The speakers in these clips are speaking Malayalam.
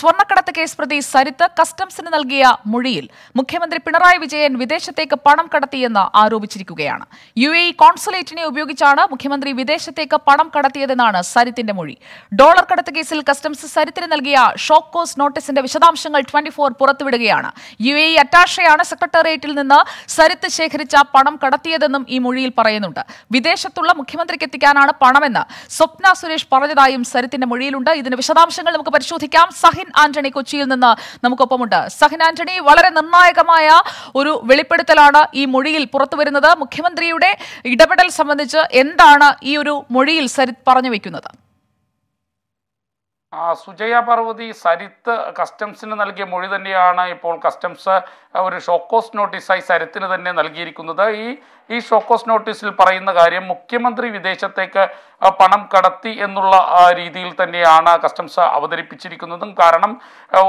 സ്വർണ്ണക്കടത്ത് കേസ് പ്രതി സരിത്ത് കസ്റ്റംസിന് നൽകിയ മൊഴിയിൽ മുഖ്യമന്ത്രി പിണറായി വിജയൻ വിദേശത്തേക്ക് പണം കടത്തിയെന്ന് ആരോപിച്ചിരിക്കുകയാണ് യു എ കോൺസുലേറ്റിനെ ഉപയോഗിച്ചാണ് മുഖ്യമന്ത്രി വിദേശത്തേക്ക് പണം കടത്തിയതെന്നാണ് സരിത്തിന്റെ മൊഴി ഡോളർ കടത്ത് കേസിൽ കസ്റ്റംസ് സരിത്തിന് നൽകിയ കോസ് നോട്ടീസിന്റെ വിശദാംശങ്ങൾ ട്വന്റി ഫോർ പുറത്തുവിടുകയാണ് യു എ അറ്റാഷയാണ് സെക്രട്ടേറിയറ്റിൽ നിന്ന് സരിത്ത് ശേഖരിച്ച പണം കടത്തിയതെന്നും ഈ മൊഴിയിൽ പറയുന്നുണ്ട് വിദേശത്തുള്ള മുഖ്യമന്ത്രിക്ക് എത്തിക്കാനാണ് പണമെന്ന് സ്വപ്ന സുരേഷ് പറഞ്ഞതായും സരിത്തിന്റെ മൊഴിയിലുണ്ട് ഇതിന്റെ വിശദാംശങ്ങൾ നമുക്ക് പരിശോധിക്കാം സഹിൻ ആന്റണി കൊച്ചിയിൽ നിന്ന് നമുക്കൊപ്പമുണ്ട് സഹൻ ആന്റണി വളരെ നിർണായകമായ ഒരു വെളിപ്പെടുത്തലാണ് ഈ മൊഴിയിൽ പുറത്തു വരുന്നത് മുഖ്യമന്ത്രിയുടെ ഇടപെടൽ സംബന്ധിച്ച് എന്താണ് ഈ ഒരു മൊഴിയിൽ സരിത് പറഞ്ഞു വെക്കുന്നത് സുജയ പർവതി സരിത്ത് കസ്റ്റംസിന് നൽകിയ മൊഴി തന്നെയാണ് ഇപ്പോൾ കസ്റ്റംസ് ഒരു ഷോക്കോസ് നോട്ടീസായി സരിത്തിന് തന്നെ നൽകിയിരിക്കുന്നത് ഈ ഈ ഷോക്കോസ് നോട്ടീസിൽ പറയുന്ന കാര്യം മുഖ്യമന്ത്രി വിദേശത്തേക്ക് പണം കടത്തി എന്നുള്ള രീതിയിൽ തന്നെയാണ് കസ്റ്റംസ് അവതരിപ്പിച്ചിരിക്കുന്നതും കാരണം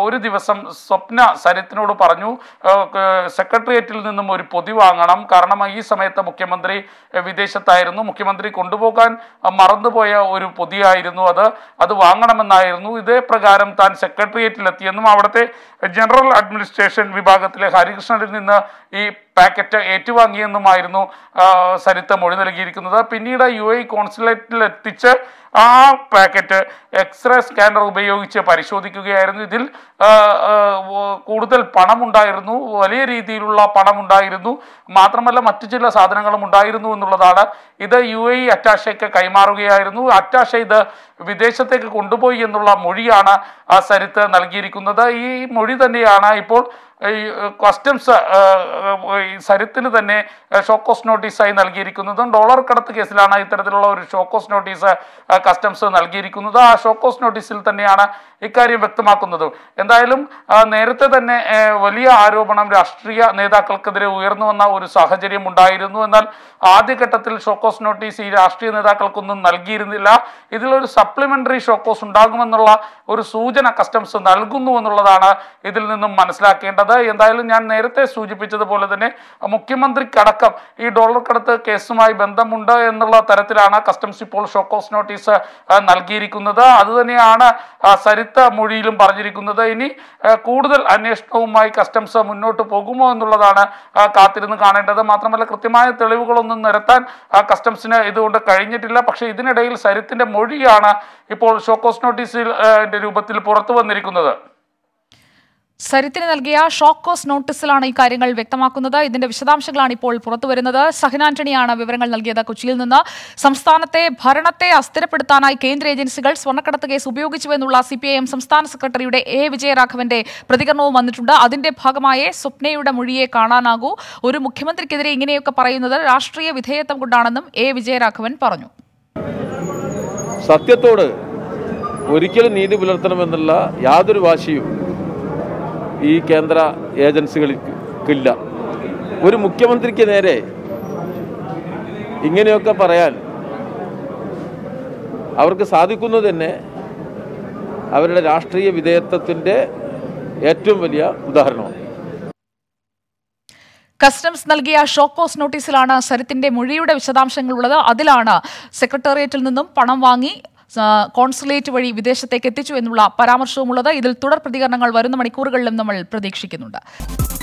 ഒരു ദിവസം സ്വപ്ന സരത്തിനോട് പറഞ്ഞു സെക്രട്ടേറിയറ്റിൽ നിന്നും ഒരു പൊതി വാങ്ങണം കാരണം ഈ സമയത്ത് മുഖ്യമന്ത്രി വിദേശത്തായിരുന്നു മുഖ്യമന്ത്രി കൊണ്ടുപോകാൻ മറന്നുപോയ ഒരു പൊതിയായിരുന്നു അത് അത് വാങ്ങണമെന്നായിരുന്നു ഇതേ പ്രകാരം താൻ എത്തിയെന്നും അവിടുത്തെ ജനറൽ അഡ്മിനിസ്ട്രേഷൻ വിഭാഗത്തിലെ ഹരികൃഷ്ണനിൽ നിന്ന് ഈ പാക്കറ്റ് ഏറ്റുവാങ്ങിയെന്നുമായിരുന്നു സരിത്ത മൊഴി നൽകിയിരിക്കുന്നത് പിന്നീട് യു എ കോൺസുലേറ്റിൽ എത്തിച്ച് ആ പാക്കറ്റ് എക്സ്റേ സ്കാനർ ഉപയോഗിച്ച് പരിശോധിക്കുകയായിരുന്നു ഇതിൽ കൂടുതൽ പണമുണ്ടായിരുന്നു വലിയ രീതിയിലുള്ള പണമുണ്ടായിരുന്നു മാത്രമല്ല മറ്റു ചില സാധനങ്ങളും ഉണ്ടായിരുന്നു എന്നുള്ളതാണ് ഇത് യു എ ഇ അറ്റാഷയ്ക്ക് കൈമാറുകയായിരുന്നു അറ്റാഷ ഇത് വിദേശത്തേക്ക് കൊണ്ടുപോയി എന്നുള്ള മൊഴിയാണ് ആ സരിത്ത് നൽകിയിരിക്കുന്നത് ഈ മൊഴി തന്നെയാണ് ഇപ്പോൾ കസ്റ്റംസ് സരിത്തിന് തന്നെ ഷോക്കോസ് നോട്ടീസായി നൽകിയിരിക്കുന്നതും ഡോളർ കടത്ത് കേസിലാണ് ഇത്തരത്തിലുള്ള ഒരു ഷോക്കോസ് നോട്ടീസ് കസ്റ്റംസ് നൽകിയിരിക്കുന്നത് ആ ഷോക്കോസ് നോട്ടീസിൽ തന്നെയാണ് ഇക്കാര്യം വ്യക്തമാക്കുന്നത് എന്തായാലും നേരത്തെ തന്നെ വലിയ ആരോപണം രാഷ്ട്രീയ നേതാക്കൾക്കെതിരെ ഉയർന്നു വന്ന ഒരു സാഹചര്യം ഉണ്ടായിരുന്നു എന്നാൽ ആദ്യഘട്ടത്തിൽ ഷോക്കോസ് നോട്ടീസ് ഈ രാഷ്ട്രീയ നേതാക്കൾക്കൊന്നും നൽകിയിരുന്നില്ല ഇതിലൊരു സപ്ലിമെന്ററി ഷോക്കോസ് ഉണ്ടാകുമെന്നുള്ള ഒരു സൂചന കസ്റ്റംസ് നൽകുന്നു എന്നുള്ളതാണ് ഇതിൽ നിന്നും മനസ്സിലാക്കേണ്ടത് എന്തായാലും ഞാൻ നേരത്തെ സൂചിപ്പിച്ചതുപോലെ തന്നെ മുഖ്യമന്ത്രിക്കടക്കം ഈ ഡോളർ കടത്ത് കേസുമായി ബന്ധമുണ്ട് എന്നുള്ള തരത്തിലാണ് കസ്റ്റംസ് ഇപ്പോൾ ഷോക്കോസ് നോട്ടീസ് നോട്ടീസ് നൽകിയിരിക്കുന്നത് അതുതന്നെയാണ് സരിത്ത മൊഴിയിലും പറഞ്ഞിരിക്കുന്നത് ഇനി കൂടുതൽ അന്വേഷണവുമായി കസ്റ്റംസ് മുന്നോട്ട് പോകുമോ എന്നുള്ളതാണ് കാത്തിരുന്ന് കാണേണ്ടത് മാത്രമല്ല കൃത്യമായ തെളിവുകളൊന്നും നിരത്താൻ കസ്റ്റംസിന് ഇതുകൊണ്ട് കഴിഞ്ഞിട്ടില്ല പക്ഷേ ഇതിനിടയിൽ സരിത്തിൻ്റെ മൊഴിയാണ് ഇപ്പോൾ ഷോക്കോസ് നോട്ടീസിൽ രൂപത്തിൽ പുറത്തു വന്നിരിക്കുന്നത് സരിത്തിന് നൽകിയ ഷോക്ക് കോസ് നോട്ടീസിലാണ് ഈ കാര്യങ്ങൾ വ്യക്തമാക്കുന്നത് ഇതിന്റെ വിശദാംശങ്ങളാണ് ഇപ്പോൾ പുറത്തുവരുന്നത് സഹൻ ആന്റണിയാണ് വിവരങ്ങൾ നൽകിയത് കൊച്ചിയിൽ നിന്ന് സംസ്ഥാനത്തെ ഭരണത്തെ അസ്ഥിരപ്പെടുത്താനായി കേന്ദ്ര ഏജൻസികൾ സ്വർണ്ണക്കടത്ത് കേസ് ഉപയോഗിച്ചുവെന്നുള്ള സി പി സംസ്ഥാന സെക്രട്ടറിയുടെ എ വിജയരാഘവന്റെ പ്രതികരണവും വന്നിട്ടുണ്ട് അതിന്റെ ഭാഗമായി സ്വപ്നയുടെ മൊഴിയെ കാണാനാകൂ ഒരു മുഖ്യമന്ത്രിക്കെതിരെ ഇങ്ങനെയൊക്കെ പറയുന്നത് രാഷ്ട്രീയ വിധേയത്വം കൊണ്ടാണെന്നും എ വിജയരാഘവൻ പറഞ്ഞു സത്യത്തോട് ഒരിക്കലും നീതി പുലർത്തണമെന്നുള്ള യാതൊരു വാശിയും ഈ കേന്ദ്ര ഏജൻസികൾക്കില്ല ഒരു മുഖ്യമന്ത്രിക്ക് നേരെ ഇങ്ങനെയൊക്കെ പറയാൻ അവർക്ക് സാധിക്കുന്നത് തന്നെ അവരുടെ രാഷ്ട്രീയ വിധേയത്വത്തിൻ്റെ ഏറ്റവും വലിയ ഉദാഹരണമാണ് കസ്റ്റംസ് നൽകിയ ഷോക്കോസ് നോട്ടീസിലാണ് സരിത്തിന്റെ മൊഴിയുടെ വിശദാംശങ്ങളുള്ളത് അതിലാണ് സെക്രട്ടേറിയറ്റിൽ നിന്നും പണം വാങ്ങി കോൺസുലേറ്റ് വഴി വിദേശത്തേക്ക് എത്തിച്ചു എന്നുള്ള പരാമർശവുമുള്ളത് ഇതിൽ തുടർ പ്രതികരണങ്ങൾ വരുന്ന മണിക്കൂറുകളിലും നമ്മൾ പ്രതീക്ഷിക്കുന്നുണ്ട്